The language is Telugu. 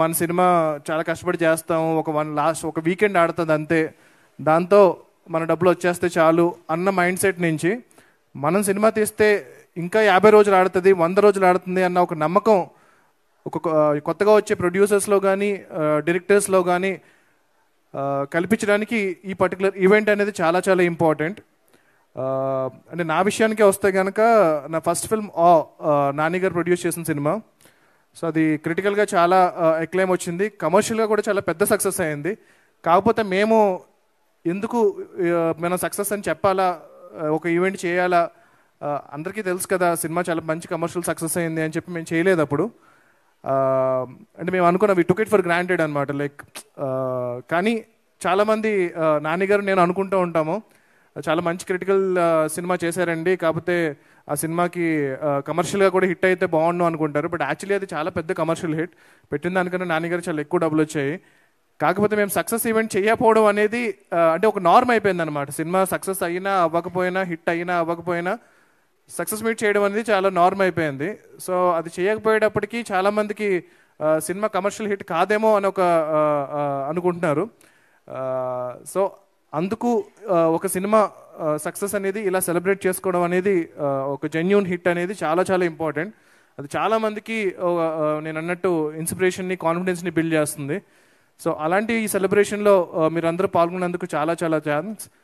మన సినిమా చాలా కష్టపడి చేస్తాం ఒక వన్ లాస్ట్ ఒక వీకెండ్ ఆడుతుంది అంతే దాంతో మన డబ్బులు వచ్చేస్తే చాలు అన్న మైండ్ సెట్ నుంచి మనం సినిమా తీస్తే ఇంకా యాభై రోజులు ఆడుతుంది వంద రోజులు ఆడుతుంది అన్న ఒక నమ్మకం ఒక కొత్తగా వచ్చే ప్రొడ్యూసర్స్లో కానీ డైరెక్టర్స్లో కానీ కల్పించడానికి ఈ పర్టికులర్ ఈవెంట్ అనేది చాలా చాలా ఇంపార్టెంట్ అంటే నా విషయానికే వస్తే కనుక నా ఫస్ట్ ఫిల్మ్ ఆ నాని గారు ప్రొడ్యూస్ చేసిన సినిమా సో అది క్రిటికల్గా చాలా ఎక్లైమ్ వచ్చింది కమర్షియల్గా కూడా చాలా పెద్ద సక్సెస్ అయింది కాకపోతే మేము ఎందుకు మనం సక్సెస్ అని చెప్పాలా ఒక ఈవెంట్ చేయాలా అందరికీ తెలుసు కదా సినిమా చాలా మంచి కమర్షియల్ సక్సెస్ అయింది అని చెప్పి మేము చేయలేదు అప్పుడు అంటే మేము అనుకున్నాం we took it for granted అనమాట లైక్ కానీ చాలామంది నాన్నగారు నేను అనుకుంటూ ఉంటాము చాలా మంచి క్రిటికల్ సినిమా చేశారండి కాకపోతే ఆ సినిమాకి కమర్షియల్గా కూడా హిట్ అయితే బాగుండు అనుకుంటారు బట్ యాక్చువల్లీ అది చాలా పెద్ద కమర్షియల్ హిట్ పెట్టిన దానికన్నా నాన్నగారు చాలా ఎక్కువ డబ్బులు వచ్చాయి కాకపోతే మేము సక్సెస్ ఈవెంట్ చేయకపోవడం అనేది అంటే ఒక నార్మ్ అయిపోయింది అనమాట సినిమా సక్సెస్ అయినా అవ్వకపోయినా హిట్ అయినా అవ్వకపోయినా సక్సెస్ మీట్ చేయడం అనేది చాలా నార్మ్ అయిపోయింది సో అది చేయకపోయేటప్పటికీ చాలామందికి సినిమా కమర్షియల్ హిట్ కాదేమో అని ఒక అనుకుంటున్నారు సో అందుకు ఒక సినిమా సక్సెస్ అనేది ఇలా సెలబ్రేట్ చేసుకోవడం అనేది ఒక జెన్యున్ హిట్ అనేది చాలా చాలా ఇంపార్టెంట్ అది చాలామందికి నేను అన్నట్టు ఇన్స్పిరేషన్ని కాన్ఫిడెన్స్ని బిల్డ్ చేస్తుంది సో అలాంటి ఈ సెలబ్రేషన్లో మీరందరూ పాల్గొన్నందుకు చాలా చాలా థ్యాంక్స్